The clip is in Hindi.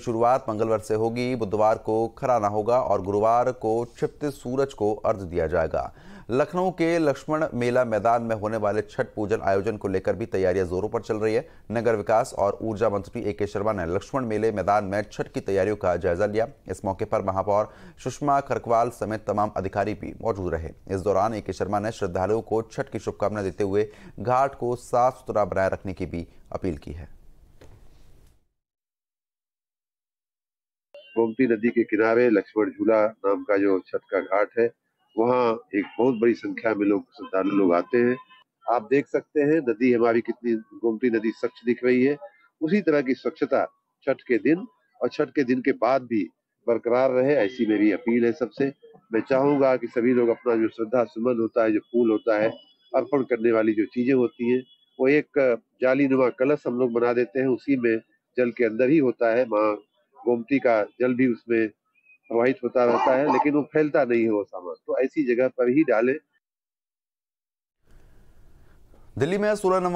शुरुआत मंगलवार से होगी बुधवार को खराना होगा और गुरुवार को छिपते सूरज को अर्ध दिया जाएगा लखनऊ के लक्ष्मण मेला मैदान में होने वाले छठ पूजन आयोजन को लेकर भी तैयारियां जोरों पर चल रही है नगर विकास और ऊर्जा मंत्री ए के शर्मा ने लक्ष्मण मेले मैदान में छठ की तैयारियों का जायजा लिया इस मौके पर महापौर सुषमा खरकवाल समेत तमाम अधिकारी भी मौजूद रहे इस दौरान ए के शर्मा ने श्रद्धालुओं को छठ की शुभकामना देते हुए घाट को साफ सुथरा बनाए रखने की भी अपील की है गोमती नदी के किनारे लक्ष्मण झूला नाम का जो छठ का घाट है वहाँ एक बहुत बड़ी संख्या में लोग श्रद्धालु लोग आते हैं आप देख सकते हैं नदी हमारी कितनी गोमती नदी स्वच्छ दिख रही है उसी तरह की स्वच्छता छठ के दिन और छठ के दिन के बाद भी बरकरार रहे ऐसी मेरी अपील है सबसे मैं चाहूंगा कि सभी लोग अपना जो श्रद्धा सुमन होता है जो फूल होता है अर्पण करने वाली जो चीजें होती हैं वो एक जाली नुमा कलश हम लोग बना देते हैं उसी में जल के अंदर ही होता है माँ गोमती का जल भी उसमें प्रवाहित होता रहता है लेकिन वो फैलता नहीं है वो सामान तो ऐसी जगह पर ही डाले दिल्ली में सोलह